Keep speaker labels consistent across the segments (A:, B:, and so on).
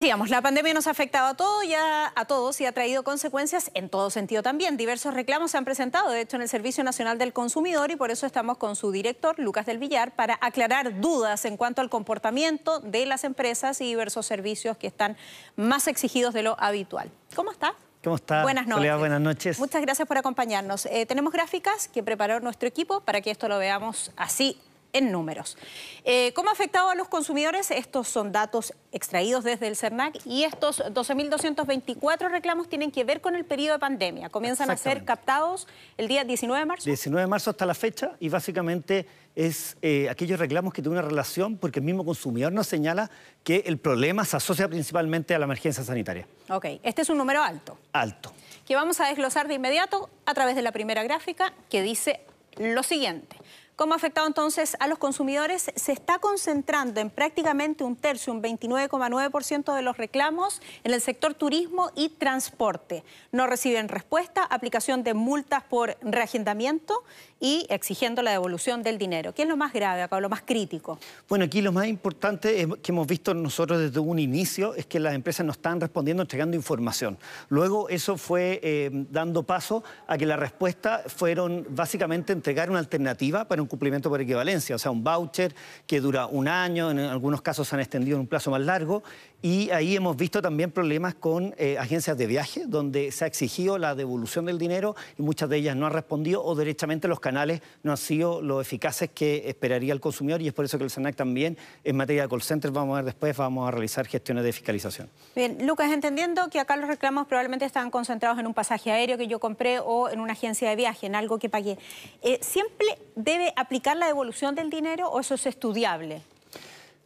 A: Digamos, la pandemia nos ha afectado a, todo y a, todos y ha traído consecuencias en todo sentido también. Diversos reclamos se han presentado, de hecho, en el Servicio Nacional del Consumidor y por eso estamos con su director, Lucas del Villar, para aclarar dudas en cuanto al comportamiento de las empresas y diversos servicios que están más exigidos de lo habitual. ¿Cómo está?
B: ¿Cómo está? Buenas noches. buenas noches.
A: Muchas gracias por acompañarnos. Eh, tenemos gráficas que preparó nuestro equipo para que esto lo veamos así en números. Eh, ¿Cómo ha afectado a los consumidores? Estos son datos extraídos desde el CERNAC y estos 12.224 reclamos tienen que ver con el periodo de pandemia. Comienzan a ser captados el día 19 de marzo.
B: 19 de marzo hasta la fecha y básicamente es eh, aquellos reclamos que tienen una relación porque el mismo consumidor nos señala que el problema se asocia principalmente a la emergencia sanitaria.
A: Ok, este es un número alto. Alto. Que vamos a desglosar de inmediato a través de la primera gráfica que dice lo siguiente. ¿Cómo ha afectado entonces a los consumidores? Se está concentrando en prácticamente un tercio, un 29,9% de los reclamos en el sector turismo y transporte. No reciben respuesta, aplicación de multas por reagendamiento y exigiendo la devolución del dinero. ¿Qué es lo más grave acá, lo más crítico?
B: Bueno, aquí lo más importante que hemos visto nosotros desde un inicio es que las empresas no están respondiendo entregando información. Luego eso fue eh, dando paso a que la respuesta fueron básicamente entregar una alternativa para un cumplimiento por equivalencia, o sea, un voucher que dura un año, en algunos casos se han extendido en un plazo más largo y ahí hemos visto también problemas con eh, agencias de viaje donde se ha exigido la devolución del dinero y muchas de ellas no han respondido o derechamente los no han sido lo eficaces que esperaría el consumidor y es por eso que el SENAC también en materia de call centers, vamos a ver después, vamos a realizar gestiones de fiscalización.
A: Bien, Lucas, entendiendo que acá los reclamos probablemente están concentrados en un pasaje aéreo que yo compré o en una agencia de viaje, en algo que pagué, eh, ¿siempre debe aplicar la devolución del dinero o eso es estudiable?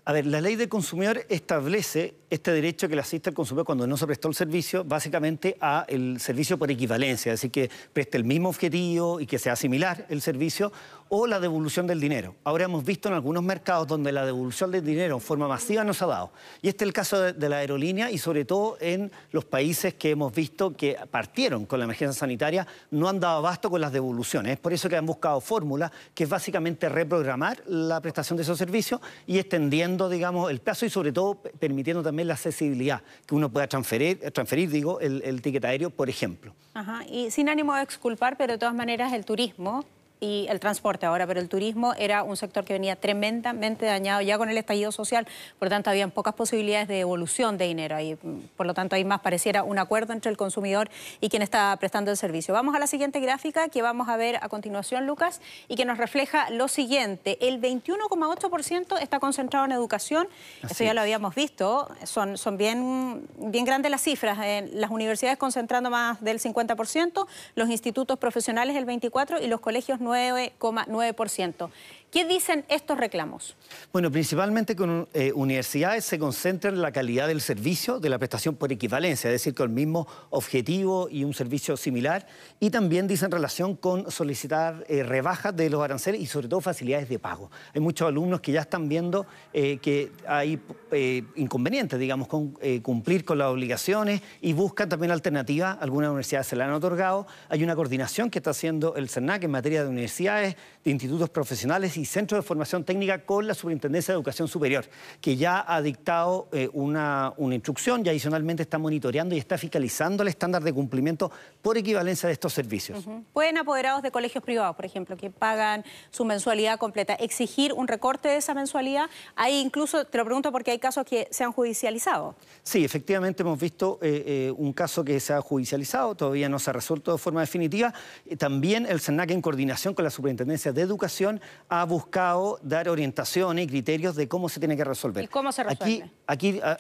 B: A ver, la ley del consumidor establece este derecho que le asiste al consumidor cuando no se prestó el servicio, básicamente a el servicio por equivalencia, es decir que preste el mismo objetivo y que sea similar el servicio, o la devolución del dinero. Ahora hemos visto en algunos mercados donde la devolución del dinero en forma masiva no se ha dado. Y este es el caso de, de la aerolínea y sobre todo en los países que hemos visto que partieron con la emergencia sanitaria, no han dado abasto con las devoluciones. Es por eso que han buscado fórmulas que es básicamente reprogramar la prestación de esos servicios y extendiendo digamos, el plazo y sobre todo permitiendo también la accesibilidad, que uno pueda transferir, eh, transferir digo, el, el ticket aéreo, por ejemplo.
A: y sin ánimo de exculpar, pero de todas maneras el turismo y el transporte ahora, pero el turismo era un sector que venía tremendamente dañado ya con el estallido social, por lo tanto habían pocas posibilidades de evolución de dinero ahí, por lo tanto ahí más pareciera un acuerdo entre el consumidor y quien está prestando el servicio. Vamos a la siguiente gráfica que vamos a ver a continuación, Lucas, y que nos refleja lo siguiente, el 21,8% está concentrado en educación, eso ya lo habíamos visto, son, son bien, bien grandes las cifras, las universidades concentrando más del 50%, los institutos profesionales el 24% y los colegios 9,9%. ¿Qué dicen estos reclamos?
B: Bueno, principalmente con eh, universidades se concentra en la calidad del servicio, de la prestación por equivalencia, es decir, con el mismo objetivo y un servicio similar, y también dicen relación con solicitar eh, rebajas de los aranceles y sobre todo facilidades de pago. Hay muchos alumnos que ya están viendo eh, que hay inconvenientes, digamos, con cumplir con las obligaciones y buscan también alternativas, algunas universidades se la han otorgado, hay una coordinación que está haciendo el CERNAC en materia de universidades, de institutos profesionales y y Centro de Formación Técnica con la Superintendencia de Educación Superior, que ya ha dictado eh, una, una, instrucción y adicionalmente está monitoreando y está fiscalizando el estándar de cumplimiento por equivalencia de estos servicios.
A: Pueden apoderados de colegios privados, por ejemplo, que pagan su mensualidad completa, exigir un recorte de esa mensualidad. Ahí incluso, te lo pregunto porque hay casos que se han judicializado.
B: Sí, efectivamente hemos visto eh, eh, un caso que se ha judicializado, todavía no se ha resuelto de forma definitiva. También el SENAC en coordinación con la Superintendencia de Educación ha buscado dar orientaciones y criterios de cómo se tiene que resolver. cómo Aquí, aquí ah,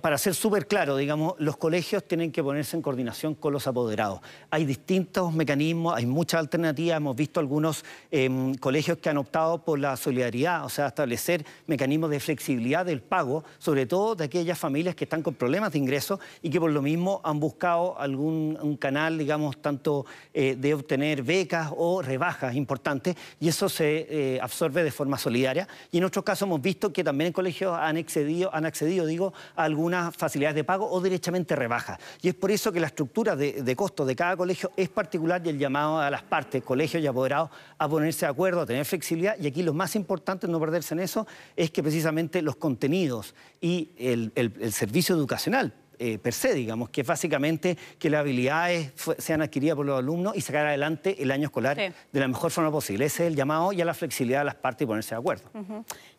B: para ser súper claro, digamos, los colegios tienen que ponerse en coordinación con los apoderados. Hay distintos mecanismos, hay muchas alternativas, hemos visto algunos em, colegios que han optado por la solidaridad, o sea, establecer mecanismos de flexibilidad del pago, sobre todo de aquellas familias que están con problemas de ingreso y que por lo mismo han buscado algún canal, digamos, tanto eh, de obtener becas o rebajas importantes, y eso se afecta. Eh, absorbe de forma solidaria. Y en otros casos hemos visto que también en colegios han accedido, han accedido digo, a algunas facilidades de pago o directamente rebajas. Y es por eso que la estructura de, costos de cada colegio es particular y el llamado a las partes, colegios y apoderados, a ponerse de acuerdo, a tener flexibilidad. Y aquí lo más importante, no perderse en eso, es que precisamente los contenidos y el servicio educacional eh, per se, digamos, que es básicamente que las habilidades sean adquiridas por los alumnos y sacar adelante el año escolar de la mejor forma posible. Ese es el llamado y a la flexibilidad de las partes y ponerse de acuerdo.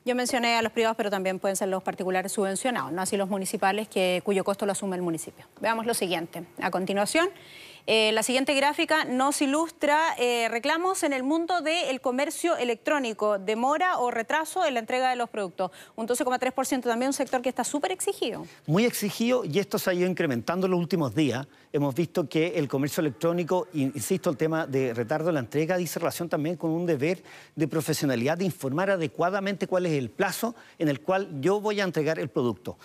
A: Yo mencioné a los privados, pero también pueden ser los particulares subvencionados, no así los municipales que, cuyo costo lo asume el municipio. Veamos lo siguiente. A continuación... Eh, la siguiente gráfica nos ilustra eh, reclamos en el mundo del comercio electrónico, demora o retraso en la entrega de los productos. Un 12,3% también un sector que está súper exigido.
B: Muy exigido y esto se ha ido incrementando en los últimos días. Hemos visto que el comercio electrónico, insisto, el tema de retardo en la entrega dice relación también con un deber de profesionalidad de informar adecuadamente cuál es el plazo en el cual yo voy a entregar el producto.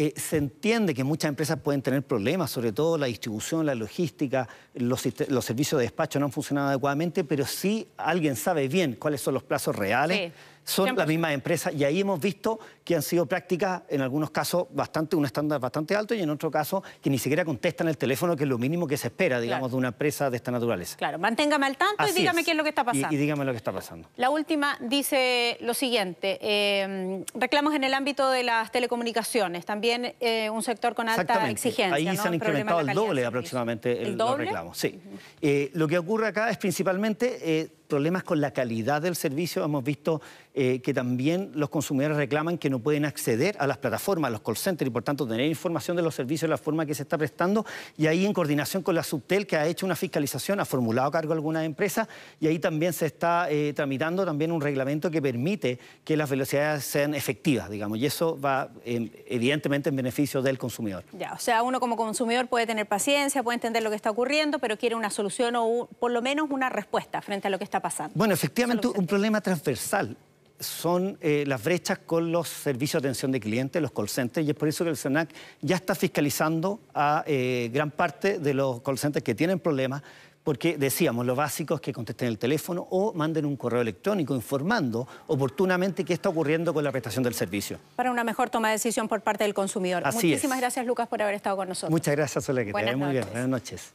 B: Eh, se entiende que muchas empresas pueden tener problemas, sobre todo la distribución, la logística, los, servicios de despacho no han funcionado adecuadamente, pero sí alguien sabe bien cuáles son los plazos reales son las mismas empresas y ahí hemos visto que han sido prácticas, en algunos casos, bastante, un estándar bastante alto y en otro caso que ni siquiera contestan el teléfono, que es lo mínimo que se espera, digamos, de una empresa de esta naturaleza. Claro,
A: manténgame al tanto y dígame qué es lo que está pasando. Y,
B: dígame lo que está pasando.
A: La última dice lo siguiente, em, reclamos en el ámbito de las telecomunicaciones, también eh, un sector con alta exigencia. Ahí se han incrementado el doble
B: aproximadamente el, doble? los reclamos. Sí. Eh, lo que ocurre acá es principalmente eh, problemas con la calidad del servicio. Hemos visto eh, que también los consumidores reclaman que no pueden acceder a las plataformas, a los call centers, y por tanto tener información de los servicios de la forma que se está prestando. Y ahí, en coordinación con la Subtel, que ha hecho una fiscalización, ha formulado cargo a algunas empresas, y ahí también se está eh, tramitando también un reglamento que permite que las velocidades sean efectivas, digamos, y eso va eh, evidentemente en beneficio del consumidor.
A: Ya, o sea, uno como consumidor puede tener paciencia, puede entender lo que está ocurriendo, pero quiere una solución o por lo menos una respuesta frente a lo que está
B: bueno, efectivamente un problema transversal son eh, las brechas con los servicios de atención de clientes, los call centers, y es por eso que el CENAC ya está fiscalizando a eh, gran parte de los call centers que tienen problemas, porque decíamos, lo básico es que contesten el teléfono o manden un correo electrónico informando oportunamente qué está ocurriendo con la prestación del servicio.
A: Para una mejor toma de decisión por parte del consumidor. Muchísimas gracias, Lucas, por haber estado con nosotros. Muchas
B: gracias, Soledad, muy bien. Buenas noches.